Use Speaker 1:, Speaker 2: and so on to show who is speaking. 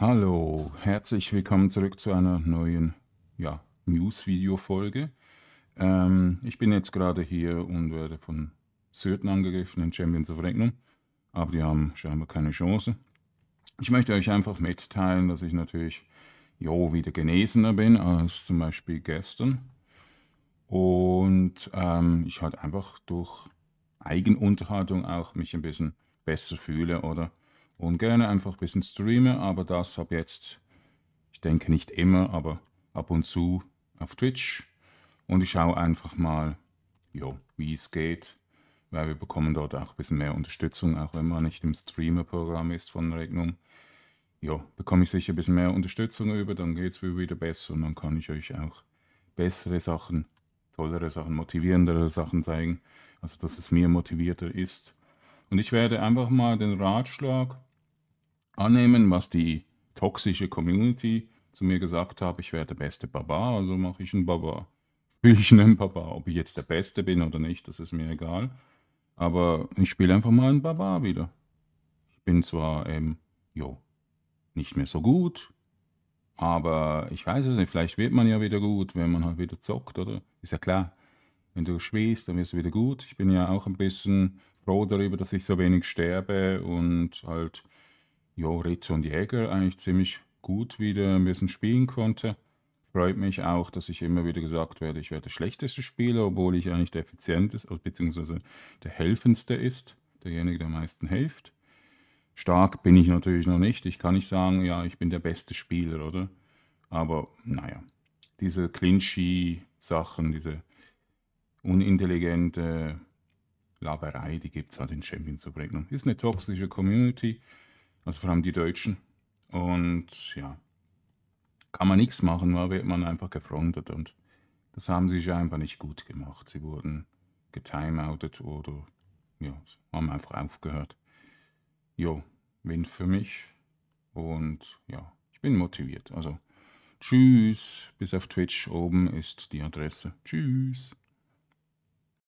Speaker 1: Hallo, herzlich willkommen zurück zu einer neuen ja, News-Video-Folge. Ähm, ich bin jetzt gerade hier und werde von Syrten angegriffen in Champions of Regnum, aber die haben scheinbar keine Chance. Ich möchte euch einfach mitteilen, dass ich natürlich jo, wieder genesener bin als zum Beispiel gestern. Und ähm, ich halt einfach durch Eigenunterhaltung auch mich ein bisschen besser fühle oder und gerne einfach ein bisschen streame, aber das ab jetzt, ich denke nicht immer, aber ab und zu auf Twitch und ich schaue einfach mal, jo, wie es geht, weil wir bekommen dort auch ein bisschen mehr Unterstützung, auch wenn man nicht im Streamer-Programm ist von Regnum. Jo, bekomme ich sicher ein bisschen mehr Unterstützung über, dann geht es mir wieder besser und dann kann ich euch auch bessere Sachen, tollere Sachen, motivierendere Sachen zeigen, also dass es mir motivierter ist. Und ich werde einfach mal den Ratschlag annehmen, was die toxische Community zu mir gesagt hat, ich wäre der beste Baba, also mache ich einen Baba. Spiele ich einen Baba. Ob ich jetzt der Beste bin oder nicht, das ist mir egal. Aber ich spiele einfach mal einen Baba wieder. Ich bin zwar, ähm, jo, nicht mehr so gut, aber ich weiß es nicht, vielleicht wird man ja wieder gut, wenn man halt wieder zockt, oder? Ist ja klar. Wenn du schwächst, dann wirst du wieder gut. Ich bin ja auch ein bisschen froh darüber, dass ich so wenig sterbe und halt jo, Ritter und Jäger eigentlich ziemlich gut wieder ein bisschen spielen konnte. Freut mich auch, dass ich immer wieder gesagt werde, ich werde der schlechteste Spieler, obwohl ich eigentlich der effizienteste, also beziehungsweise der helfendste ist, derjenige, der am meisten hilft. Stark bin ich natürlich noch nicht. Ich kann nicht sagen, ja, ich bin der beste Spieler, oder? Aber naja, diese Clinchy-Sachen, diese unintelligente Laberei, die gibt es halt in Champions League. Ist eine toxische Community, also vor allem die Deutschen. Und ja, kann man nichts machen, da wird man einfach gefrontet und das haben sie scheinbar nicht gut gemacht. Sie wurden getimeoutet oder ja, haben einfach aufgehört. Jo, Wind für mich und ja, ich bin motiviert. Also tschüss, bis auf Twitch oben ist die Adresse. Tschüss.